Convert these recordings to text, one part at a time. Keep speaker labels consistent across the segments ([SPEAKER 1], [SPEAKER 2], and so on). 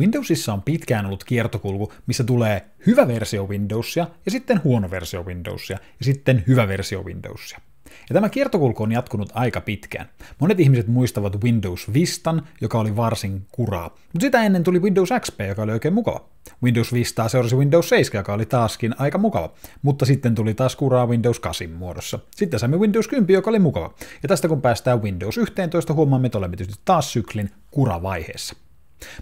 [SPEAKER 1] Windowsissa on pitkään ollut kiertokulku, missä tulee hyvä versio Windowsia ja sitten huono versio Windowsia ja sitten hyvä versio Windowsia. Ja tämä kiertokulku on jatkunut aika pitkään. Monet ihmiset muistavat Windows Vistan, joka oli varsin kuraa, mutta sitä ennen tuli Windows XP, joka oli oikein mukava. Windows Vistaa seurasi Windows 7, joka oli taaskin aika mukava, mutta sitten tuli taas kuraa Windows 8 muodossa. Sitten saimme Windows 10, joka oli mukava. Ja tästä kun päästään Windows 11, huomaamme, että olemme taas syklin kuravaiheessa.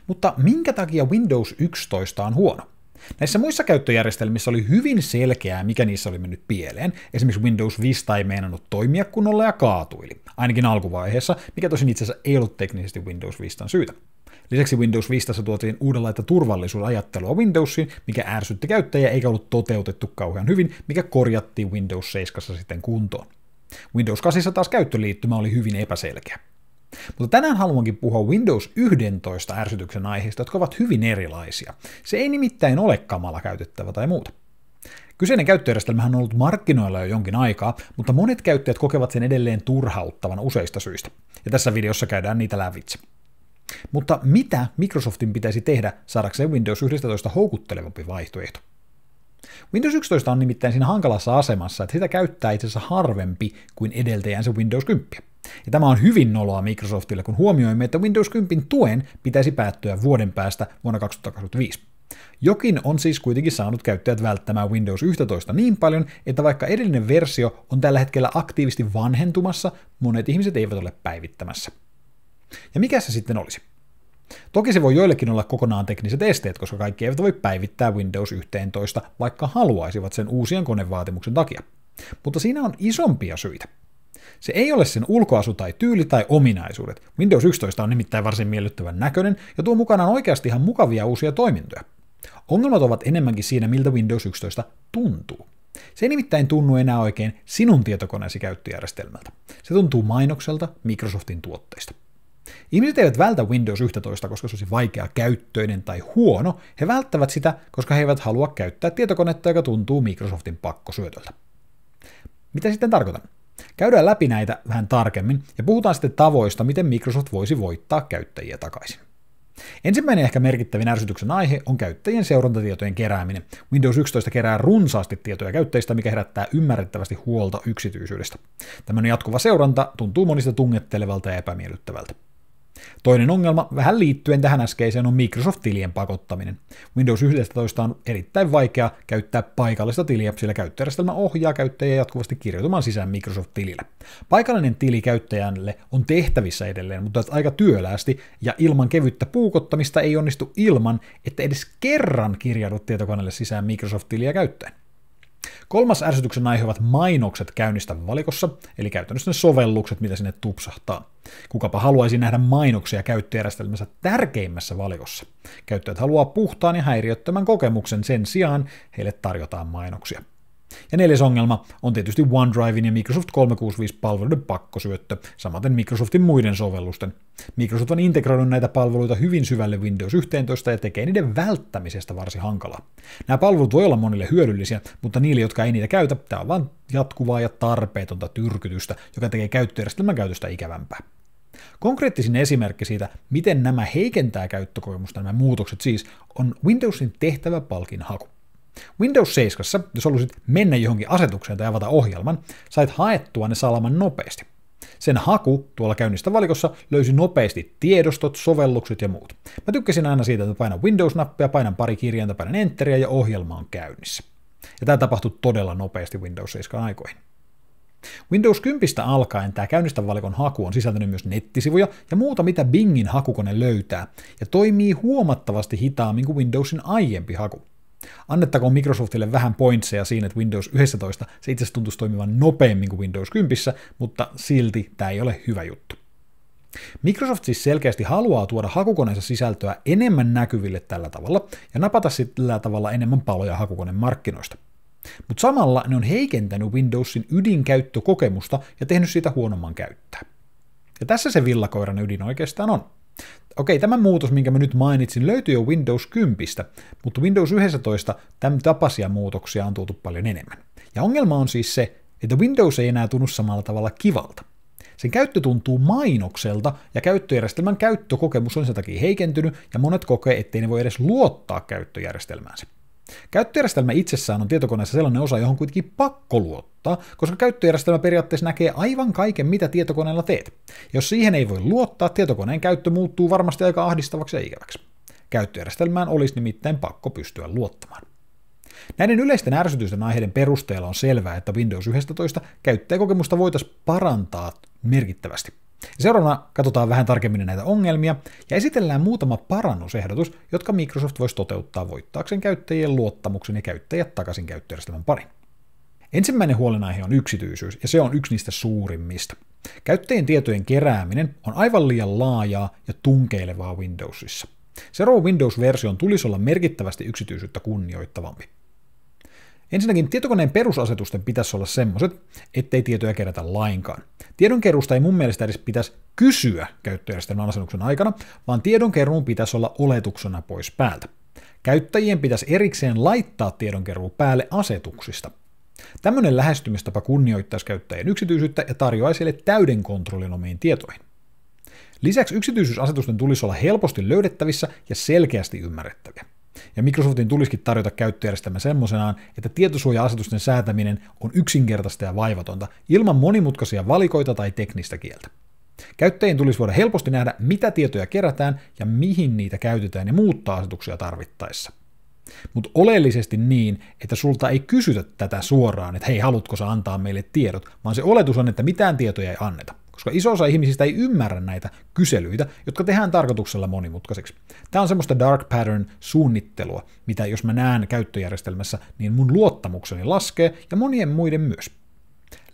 [SPEAKER 1] Mutta minkä takia Windows 11 on huono? Näissä muissa käyttöjärjestelmissä oli hyvin selkeää, mikä niissä oli mennyt pieleen. Esimerkiksi Windows Vista ei meinannut toimia kunnolla ja kaatuili, ainakin alkuvaiheessa, mikä tosin itse asiassa ei ollut teknisesti Windows Vistan syytä. Lisäksi Windows Vistassa tuotiin uudenlaista turvallisuusajattelua Windowsiin, mikä ärsytti käyttäjiä eikä ollut toteutettu kauhean hyvin, mikä korjattiin Windows 7 sitten kuntoon. Windows 8 taas käyttöliittymä oli hyvin epäselkeä. Mutta tänään haluankin puhua Windows 11 ärsytyksen aiheista, jotka ovat hyvin erilaisia. Se ei nimittäin ole kamala käytettävä tai muuta. Kyseinen käyttöjärjestelmähän on ollut markkinoilla jo jonkin aikaa, mutta monet käyttäjät kokevat sen edelleen turhauttavan useista syistä. Ja tässä videossa käydään niitä lävitse. Mutta mitä Microsoftin pitäisi tehdä saadakseen Windows 11 houkuttelevampi vaihtoehto? Windows 11 on nimittäin siinä hankalassa asemassa, että sitä käyttää itse asiassa harvempi kuin edeltäjänsä Windows 10. Ja tämä on hyvin noloa Microsoftille, kun huomioimme, että Windows 10 tuen pitäisi päättyä vuoden päästä vuonna 2025. Jokin on siis kuitenkin saanut käyttäjät välttämään Windows 11 niin paljon, että vaikka edellinen versio on tällä hetkellä aktiivisesti vanhentumassa, monet ihmiset eivät ole päivittämässä. Ja mikä se sitten olisi? Toki se voi joillekin olla kokonaan tekniset esteet, koska kaikki eivät voi päivittää Windows 11, vaikka haluaisivat sen uusien konevaatimuksen takia. Mutta siinä on isompia syitä. Se ei ole sen ulkoasu tai tyyli tai ominaisuudet. Windows 11 on nimittäin varsin miellyttävän näköinen ja tuo mukanaan oikeasti ihan mukavia uusia toimintoja. Ongelmat ovat enemmänkin siinä, miltä Windows 11 tuntuu. Se ei nimittäin tunnu enää oikein sinun tietokoneesi käyttöjärjestelmältä. Se tuntuu mainokselta Microsoftin tuotteista. Ihmiset eivät vältä Windows 11, koska se olisi vaikea käyttöinen tai huono. He välttävät sitä, koska he eivät halua käyttää tietokonetta, joka tuntuu Microsoftin pakkosyötöltä. Mitä sitten tarkoitan? Käydään läpi näitä vähän tarkemmin ja puhutaan sitten tavoista, miten Microsoft voisi voittaa käyttäjiä takaisin. Ensimmäinen ehkä merkittävin ärsytyksen aihe on käyttäjien seurantatietojen kerääminen. Windows 11 kerää runsaasti tietoja käyttäjistä, mikä herättää ymmärrettävästi huolta yksityisyydestä. Tämän jatkuva seuranta tuntuu monista tungettelevalta ja epämiellyttävältä. Toinen ongelma vähän liittyen tähän äskeiseen on Microsoft-tilien pakottaminen. Windows 11 on erittäin vaikea käyttää paikallista tiliä, sillä käyttöjärjestelmä ohjaa käyttäjiä jatkuvasti kirjoitumaan sisään Microsoft-tilille. Paikallinen tili käyttäjälle on tehtävissä edelleen, mutta aika työläästi ja ilman kevyttä puukottamista ei onnistu ilman, että edes kerran kirjaudut tietokoneelle sisään Microsoft-tiliä käyttäen. Kolmas ärsytyksen aihe ovat mainokset käynnistä valikossa, eli käytännössä ne sovellukset, mitä sinne tupsahtaa. Kukapa haluaisi nähdä mainoksia käyttöjärjestelmässä tärkeimmässä valikossa. Käyttäjät haluaa puhtaan ja häiriöttömän kokemuksen sen sijaan, heille tarjotaan mainoksia. Ja neljäs ongelma on tietysti OneDrivein ja Microsoft 365-palveluiden pakkosyöttö, samaten Microsoftin muiden sovellusten. Microsoft on integroinut näitä palveluita hyvin syvälle Windows 11 ja tekee niiden välttämisestä varsin hankalaa. Nämä palvelut voi olla monille hyödyllisiä, mutta niille, jotka ei niitä käytä, tämä on vain jatkuvaa ja tarpeetonta tyrkytystä, joka tekee käyttöjärjestelmän käytöstä ikävämpää. Konkreettisin esimerkki siitä, miten nämä heikentää käyttökokemusta nämä muutokset siis, on Windowsin tehtäväpalkin haku. Windows 7, jos halusit mennä johonkin asetukseen tai avata ohjelman, sait haettua ne salaman nopeasti. Sen haku tuolla käynnistä valikossa löysi nopeasti tiedostot, sovellukset ja muut. Mä tykkäsin aina siitä, että painan Windows-nappia, painan pari kirjainta, painan Enteriä ja ohjelma on käynnissä. Ja tämä tapahtui todella nopeasti Windows 7 aikoihin. Windows 10 alkaen tämä käynnistä valikon haku on sisältänyt myös nettisivuja ja muuta, mitä Bingin hakukone löytää, ja toimii huomattavasti hitaammin kuin Windowsin aiempi haku. Annettakoon Microsoftille vähän pointseja siinä, että Windows 11 se itse asiassa tuntuisi toimivan nopeammin kuin Windows 10, mutta silti tämä ei ole hyvä juttu. Microsoft siis selkeästi haluaa tuoda hakukoneensa sisältöä enemmän näkyville tällä tavalla ja napata sillä tavalla enemmän paloja hakukoneen markkinoista. Mutta samalla ne on heikentänyt Windowsin ydinkäyttökokemusta ja tehnyt siitä huonomman käyttää. Ja tässä se villakoiran ydin oikeastaan on. Okei, tämä muutos, minkä mä nyt mainitsin, löytyy jo Windows 10, mutta Windows 11 tämän tapaisia muutoksia on tuotu paljon enemmän. Ja ongelma on siis se, että Windows ei enää tunnu samalla tavalla kivalta. Sen käyttö tuntuu mainokselta, ja käyttöjärjestelmän käyttökokemus on sen takia heikentynyt, ja monet kokee, ettei ne voi edes luottaa käyttöjärjestelmäänsä. Käyttöjärjestelmä itsessään on tietokoneessa sellainen osa, johon kuitenkin pakko luottaa, koska käyttöjärjestelmä periaatteessa näkee aivan kaiken, mitä tietokoneella teet. Jos siihen ei voi luottaa, tietokoneen käyttö muuttuu varmasti aika ahdistavaksi ja ikäväksi. Käyttöjärjestelmään olisi nimittäin pakko pystyä luottamaan. Näiden yleisten ärsytysten aiheiden perusteella on selvää, että Windows 11 käyttäjäkokemusta voitaisiin parantaa merkittävästi. Seuraavana katsotaan vähän tarkemmin näitä ongelmia ja esitellään muutama parannusehdotus, jotka Microsoft voisi toteuttaa voittaakseen käyttäjien luottamuksen ja käyttäjät takaisin käyttöjärjestelmän pariin. Ensimmäinen huolenaihe on yksityisyys, ja se on yksi niistä suurimmista. Käyttäjien tietojen kerääminen on aivan liian laajaa ja tunkeilevaa Windowsissa. Seuraavan Windows-version tulisi olla merkittävästi yksityisyyttä kunnioittavampi. Ensinnäkin tietokoneen perusasetusten pitäisi olla semmoiset, ettei tietoja kerätä lainkaan. Tiedonkeruusta ei mun mielestä edes pitäisi kysyä käyttöjärjestelmän asennuksen aikana, vaan tiedonkeruun pitäisi olla oletuksena pois päältä. Käyttäjien pitäisi erikseen laittaa tiedonkeruu päälle asetuksista. Tämmöinen lähestymistapa kunnioittaisi käyttäjien yksityisyyttä ja tarjoaisi heille täyden kontrollin omiin tietoihin. Lisäksi yksityisyysasetusten tulisi olla helposti löydettävissä ja selkeästi ymmärrettäviä. Ja Microsoftin tulisikin tarjota käyttöjärjestelmä semmoisenaan, että tietosuoja-asetusten säätäminen on yksinkertaista ja vaivatonta, ilman monimutkaisia valikoita tai teknistä kieltä. Käyttäjien tulisi voida helposti nähdä, mitä tietoja kerätään ja mihin niitä käytetään ja muuttaa asetuksia tarvittaessa. Mutta oleellisesti niin, että sulta ei kysytä tätä suoraan, että hei, haluatko sä antaa meille tiedot, vaan se oletus on, että mitään tietoja ei anneta koska iso osa ihmisistä ei ymmärrä näitä kyselyitä, jotka tehdään tarkoituksella monimutkaiseksi. Tämä on semmoista dark pattern suunnittelua, mitä jos mä näen käyttöjärjestelmässä, niin mun luottamukseni laskee ja monien muiden myös.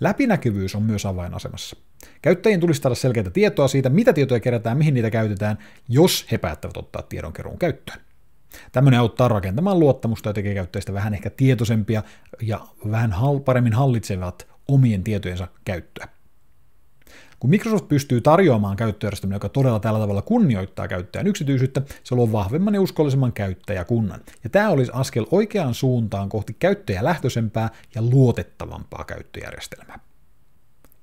[SPEAKER 1] Läpinäkyvyys on myös avainasemassa. Käyttäjien tulisi saada selkeää tietoa siitä, mitä tietoja kerätään, mihin niitä käytetään, jos he päättävät ottaa tiedonkeruun käyttöön. Tämmöinen auttaa rakentamaan luottamusta ja tekee käyttäjistä vähän ehkä tietoisempia ja vähän paremmin hallitsevat omien tietojensa käyttöä. Kun Microsoft pystyy tarjoamaan käyttöjärjestelmän, joka todella tällä tavalla kunnioittaa käyttäjän yksityisyyttä, se luo vahvemman ja uskollisemman käyttäjäkunnan. Ja tämä olisi askel oikeaan suuntaan kohti käyttäjälähtöisempää ja luotettavampaa käyttöjärjestelmää.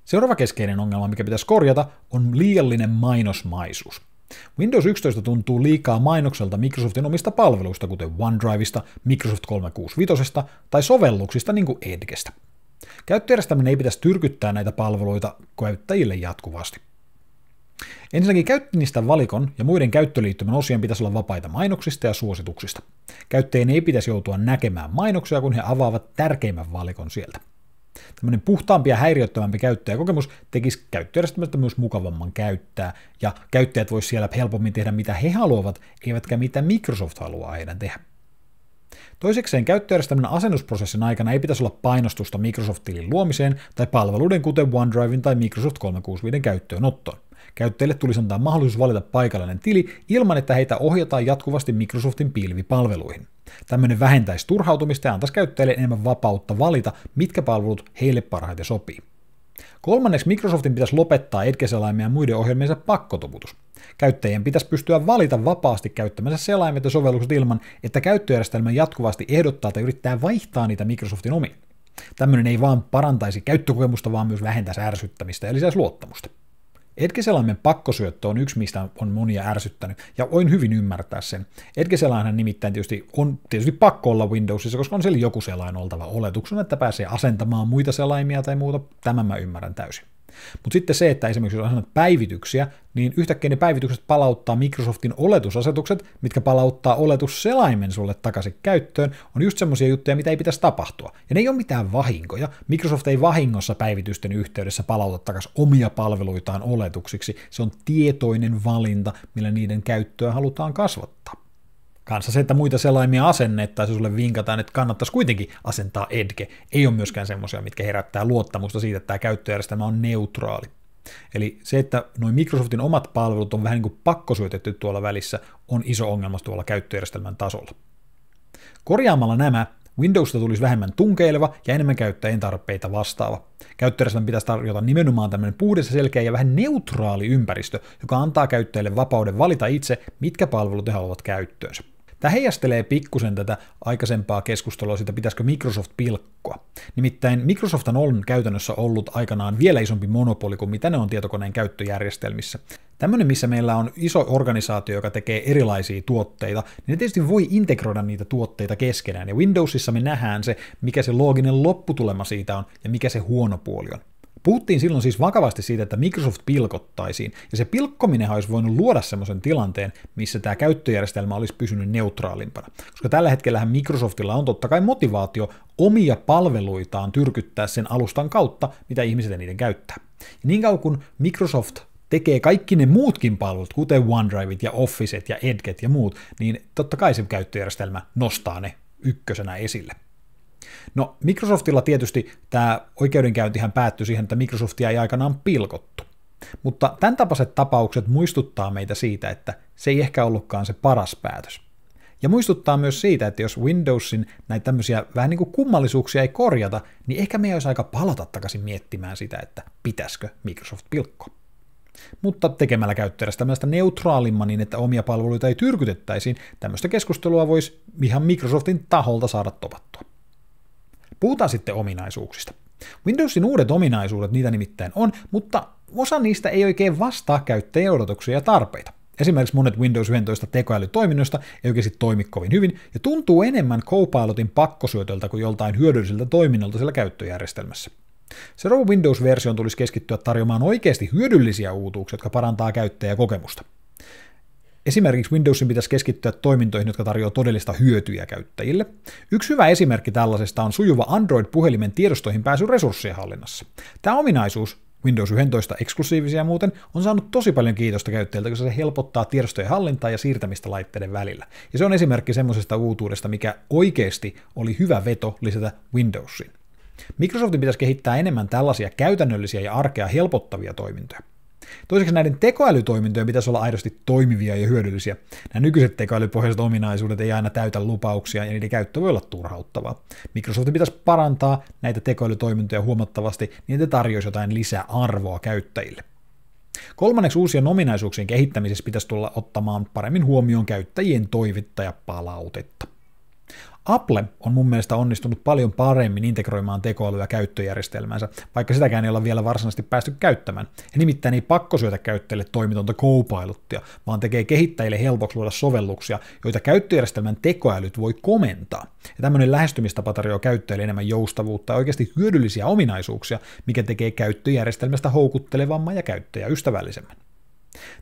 [SPEAKER 1] Seuraava keskeinen ongelma, mikä pitäisi korjata, on liiallinen mainosmaisuus. Windows 11 tuntuu liikaa mainokselta Microsoftin omista palveluista, kuten OneDriveista, Microsoft 365 tai sovelluksista niin kuin Edgestä. Käyttöjärjestelmän ei pitäisi tyrkyttää näitä palveluita käyttäjille jatkuvasti. Ensinnäkin käyttäjistä valikon ja muiden käyttöliittymän osien pitäisi olla vapaita mainoksista ja suosituksista. Käyttäjien ei pitäisi joutua näkemään mainoksia, kun he avaavat tärkeimmän valikon sieltä. Tämmöinen puhtaampi ja häiriöttömämpi käyttäjäkokemus tekisi käyttöjärjestelmästä myös mukavamman käyttää, ja käyttäjät voisivat siellä helpommin tehdä mitä he haluavat, eivätkä mitä Microsoft haluaa heidän tehdä. Toisekseen käyttöjärjestelmän asennusprosessin aikana ei pitäisi olla painostusta Microsoft-tilin luomiseen tai palveluiden kuten OneDriven tai Microsoft 365 käyttöönottoon. Käyttäjille tulisi antaa mahdollisuus valita paikallinen tili ilman, että heitä ohjataan jatkuvasti Microsoftin pilvipalveluihin. Tämmöinen vähentäisi turhautumista ja antaisi käyttäjille enemmän vapautta valita, mitkä palvelut heille parhaiten sopii. Kolmanneksi Microsoftin pitäisi lopettaa ja muiden ohjelmiensa pakkotoputus. Käyttäjien pitäisi pystyä valita vapaasti käyttämänsä selaimet ja sovellukset ilman, että käyttöjärjestelmä jatkuvasti ehdottaa tai yrittää vaihtaa niitä Microsoftin omiin. Tämmöinen ei vaan parantaisi käyttökokemusta, vaan myös vähentäisi ärsyttämistä ja lisäisi luottamusta. Edgeselaimen pakkosyöttö on yksi, mistä on monia ärsyttänyt, ja voin hyvin ymmärtää sen. Edgeselainhan nimittäin tietysti on tietysti pakko olla Windowsissa, koska on siellä joku selain oltava oletuksena, että pääsee asentamaan muita selaimia tai muuta. Tämän mä ymmärrän täysin. Mutta sitten se, että esimerkiksi jos asennat päivityksiä, niin yhtäkkiä ne päivitykset palauttaa Microsoftin oletusasetukset, mitkä palauttaa oletusselaimen sulle takaisin käyttöön, on just semmoisia juttuja, mitä ei pitäisi tapahtua. Ja ne ei ole mitään vahinkoja. Microsoft ei vahingossa päivitysten yhteydessä palauta takaisin omia palveluitaan oletuksiksi. Se on tietoinen valinta, millä niiden käyttöä halutaan kasvattaa. Kanssa se, että muita selaimia asennettaisiin, sulle vinkataan, että kannattaisi kuitenkin asentaa edge. Ei ole myöskään semmoisia, mitkä herättää luottamusta siitä, että tämä käyttöjärjestelmä on neutraali. Eli se, että noin Microsoftin omat palvelut on vähän niin kuin pakkosyötetty tuolla välissä, on iso ongelma tuolla käyttöjärjestelmän tasolla. Korjaamalla nämä Windowsista tulisi vähemmän tunkeileva ja enemmän käyttäjien tarpeita vastaava. Käyttöjärjestelmän pitäisi tarjota nimenomaan tämmöinen puhdas, selkeä ja vähän neutraali ympäristö, joka antaa käyttäjille vapauden valita itse, mitkä palvelut he haluavat käyttöönsä. Tämä heijastelee pikkusen tätä aikaisempaa keskustelua siitä, pitäisikö Microsoft pilkkoa. Nimittäin Microsoft on käytännössä ollut aikanaan vielä isompi monopoli kuin mitä ne on tietokoneen käyttöjärjestelmissä. Tämmöinen, missä meillä on iso organisaatio, joka tekee erilaisia tuotteita, niin ne tietysti voi integroida niitä tuotteita keskenään. Ja Windowsissa me nähdään se, mikä se looginen lopputulema siitä on ja mikä se huono puoli on. Puhuttiin silloin siis vakavasti siitä, että Microsoft pilkottaisiin, ja se pilkkominen olisi voinut luoda semmoisen tilanteen, missä tämä käyttöjärjestelmä olisi pysynyt neutraalimpana. Koska tällä hetkellä Microsoftilla on totta kai motivaatio omia palveluitaan tyrkyttää sen alustan kautta, mitä ihmiset niiden käyttää. Ja niin kauan kuin Microsoft tekee kaikki ne muutkin palvelut, kuten OneDriveit ja Officet ja Edget ja muut, niin totta kai se käyttöjärjestelmä nostaa ne ykkösenä esille. No Microsoftilla tietysti tämä oikeudenkäyntihän päättyi siihen, että Microsoftia ei aikanaan pilkottu. Mutta tämän tapaiset tapaukset muistuttaa meitä siitä, että se ei ehkä ollutkaan se paras päätös. Ja muistuttaa myös siitä, että jos Windowsin näitä tämmöisiä vähän niin kuin kummallisuuksia ei korjata, niin ehkä ei olisi aika palata takaisin miettimään sitä, että pitäisikö Microsoft pilkko. Mutta tekemällä käyttäjästä tämmöistä neutraalimman niin, että omia palveluita ei tyrkytettäisiin, tämmöistä keskustelua voisi ihan Microsoftin taholta saada topattua. Puhutaan sitten ominaisuuksista. Windowsin uudet ominaisuudet, niitä nimittäin on, mutta osa niistä ei oikein vastaa käyttäjien odotuksia ja tarpeita. Esimerkiksi monet Windows 11 tekoälytoiminnoista ei oikeasti toimi kovin hyvin ja tuntuu enemmän Copilotin pakkosyötöltä kuin joltain hyödylliseltä toiminnalta siellä käyttöjärjestelmässä. Seuraava windows versioon tulisi keskittyä tarjoamaan oikeasti hyödyllisiä uutuuksia, jotka parantaa käyttäjäkokemusta. Esimerkiksi Windowsin pitäisi keskittyä toimintoihin, jotka tarjoavat todellista hyötyä käyttäjille. Yksi hyvä esimerkki tällaisesta on sujuva Android-puhelimen tiedostoihin pääsy resurssien hallinnassa. Tämä ominaisuus, Windows 11 eksklusiivisia muuten, on saanut tosi paljon kiitosta käyttäjiltä, koska se helpottaa tiedostojen hallintaa ja siirtämistä laitteiden välillä. Ja se on esimerkki semmoisesta uutuudesta, mikä oikeasti oli hyvä veto lisätä Windowsiin. Microsoftin pitäisi kehittää enemmän tällaisia käytännöllisiä ja arkea helpottavia toimintoja. Toiseksi näiden tekoälytoimintojen pitäisi olla aidosti toimivia ja hyödyllisiä. Nämä nykyiset tekoälypohjaiset ominaisuudet ei aina täytä lupauksia ja niiden käyttö voi olla turhauttavaa. Microsoftin pitäisi parantaa näitä tekoälytoimintoja huomattavasti, niin että tarjoaisi jotain lisäarvoa käyttäjille. Kolmanneksi uusien ominaisuuksien kehittämisessä pitäisi tulla ottamaan paremmin huomioon käyttäjien toivittajapalautetta. palautetta. Apple on mun mielestä onnistunut paljon paremmin integroimaan tekoälyä käyttöjärjestelmäänsä, vaikka sitäkään ei olla vielä varsinaisesti päästy käyttämään. He nimittäin ei pakko syötä käyttäjille toimitonta koupailutia, vaan tekee kehittäjille helpoksi luoda sovelluksia, joita käyttöjärjestelmän tekoälyt voi komentaa. Ja tämmöinen lähestymistapa tarjoaa käyttäjille enemmän joustavuutta ja oikeasti hyödyllisiä ominaisuuksia, mikä tekee käyttöjärjestelmästä houkuttelevamman ja käyttäjäystävällisemmän.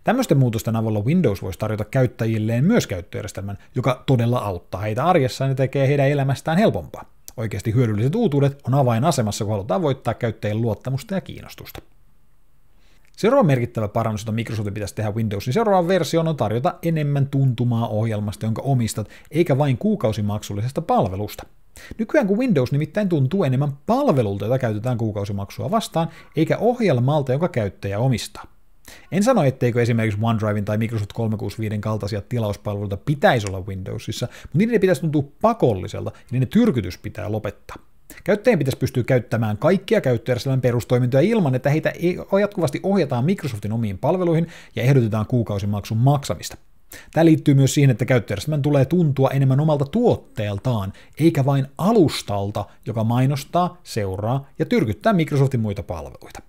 [SPEAKER 1] Tämmöisten muutosten avulla Windows voisi tarjota käyttäjilleen myös käyttöjärjestelmän, joka todella auttaa heitä arjessaan ja tekee heidän elämästään helpompaa. Oikeasti hyödylliset uutuudet on avainasemassa, kun halutaan voittaa käyttäjien luottamusta ja kiinnostusta. Seuraava merkittävä parannus, jota Microsoftin pitäisi tehdä Windowsin seuraava versio, on tarjota enemmän tuntumaa ohjelmasta, jonka omistat, eikä vain kuukausimaksullisesta palvelusta. Nykyään kun Windows nimittäin tuntuu enemmän palvelulta, jota käytetään kuukausimaksua vastaan, eikä ohjelmalta, jonka käyttäjä omistaa. En sano, etteikö esimerkiksi OneDrivein tai Microsoft 365 kaltaisia tilauspalveluita pitäisi olla Windowsissa, mutta niiden pitäisi tuntua pakolliselta ja niiden tyrkytys pitää lopettaa. Käyttäjien pitäisi pystyä käyttämään kaikkia käyttöjärjestelmän perustoimintoja ilman, että heitä jatkuvasti ohjataan Microsoftin omiin palveluihin ja ehdotetaan kuukausimaksun maksamista. Tämä liittyy myös siihen, että käyttöjärjestelmän tulee tuntua enemmän omalta tuotteeltaan, eikä vain alustalta, joka mainostaa, seuraa ja tyrkyttää Microsoftin muita palveluita.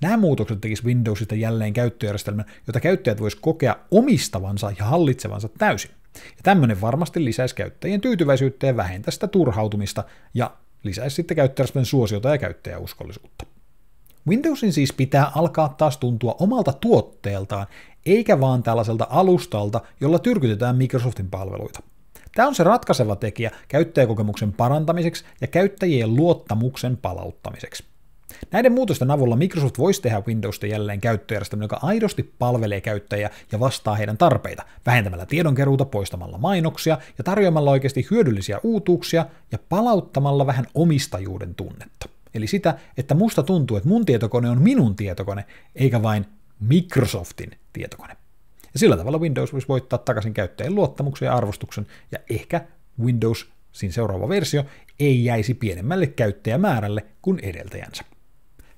[SPEAKER 1] Nämä muutokset tekis Windowsista jälleen käyttöjärjestelmän, jota käyttäjät voisivat kokea omistavansa ja hallitsevansa täysin. Ja tämmöinen varmasti lisäisi käyttäjien tyytyväisyyttä ja vähentäisi sitä turhautumista ja lisäisi sitten käyttäjärjestelmän suosiota ja käyttäjäuskollisuutta. Windowsin siis pitää alkaa taas tuntua omalta tuotteeltaan, eikä vaan tällaiselta alustalta, jolla tyrkytetään Microsoftin palveluita. Tämä on se ratkaiseva tekijä käyttäjäkokemuksen parantamiseksi ja käyttäjien luottamuksen palauttamiseksi. Näiden muutosten avulla Microsoft voisi tehdä Windowsta jälleen käyttöjärjestelmä, joka aidosti palvelee käyttäjiä ja vastaa heidän tarpeita, vähentämällä tiedonkeruuta, poistamalla mainoksia ja tarjoamalla oikeasti hyödyllisiä uutuuksia ja palauttamalla vähän omistajuuden tunnetta. Eli sitä, että musta tuntuu, että mun tietokone on minun tietokone, eikä vain Microsoftin tietokone. Ja sillä tavalla Windows voisi voittaa takaisin käyttäjän luottamuksen ja arvostuksen, ja ehkä Windows, siinä seuraava versio, ei jäisi pienemmälle käyttäjämäärälle kuin edeltäjänsä.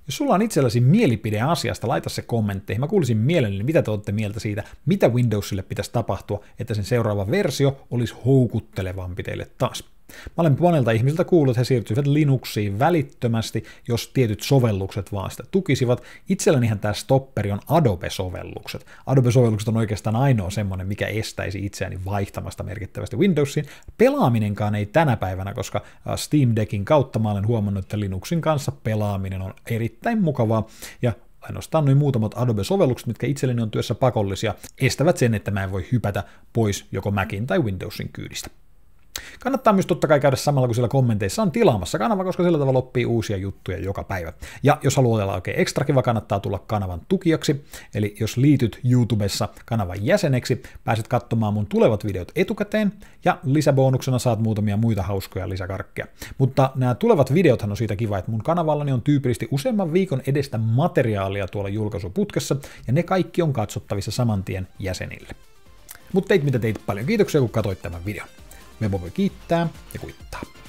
[SPEAKER 1] Jos sulla on itselläsi mielipide asiasta, laita se kommentteihin. Mä kuulisin mielelläni, mitä te olette mieltä siitä, mitä Windowsille pitäisi tapahtua, että sen seuraava versio olisi houkuttelevampi teille taas. Mä olen monelta ihmisiltä kuullut, että he siirtyivät Linuxiin välittömästi, jos tietyt sovellukset vaan sitä tukisivat. Itsellänihän tämä stopperi on Adobe-sovellukset. Adobe-sovellukset on oikeastaan ainoa semmoinen, mikä estäisi itseäni vaihtamasta merkittävästi Windowsiin. Pelaaminenkaan ei tänä päivänä, koska Steam Deckin kautta mä olen huomannut, että Linuxin kanssa pelaaminen on erittäin mukavaa ja ainoastaan noin muutamat Adobe-sovellukset, mitkä itselleni on työssä pakollisia, estävät sen, että mä en voi hypätä pois joko Macin tai Windowsin kyydistä. Kannattaa myös totta kai käydä samalla, kun siellä kommenteissa on tilaamassa kanava, koska sillä tavalla oppii uusia juttuja joka päivä. Ja jos haluaa olla oikein ekstra kiva, kannattaa tulla kanavan tukijaksi, eli jos liityt YouTubessa kanavan jäseneksi, pääset katsomaan mun tulevat videot etukäteen, ja lisäbonuksena saat muutamia muita hauskoja lisäkarkkeja. Mutta nämä tulevat videothan on siitä kiva, että mun kanavallani on tyypillisesti useamman viikon edestä materiaalia tuolla julkaisuputkessa, ja ne kaikki on katsottavissa saman tien jäsenille. Mutta teit mitä teit, paljon kiitoksia kun katsoit tämän videon me voimme kiittää ja kuittaa.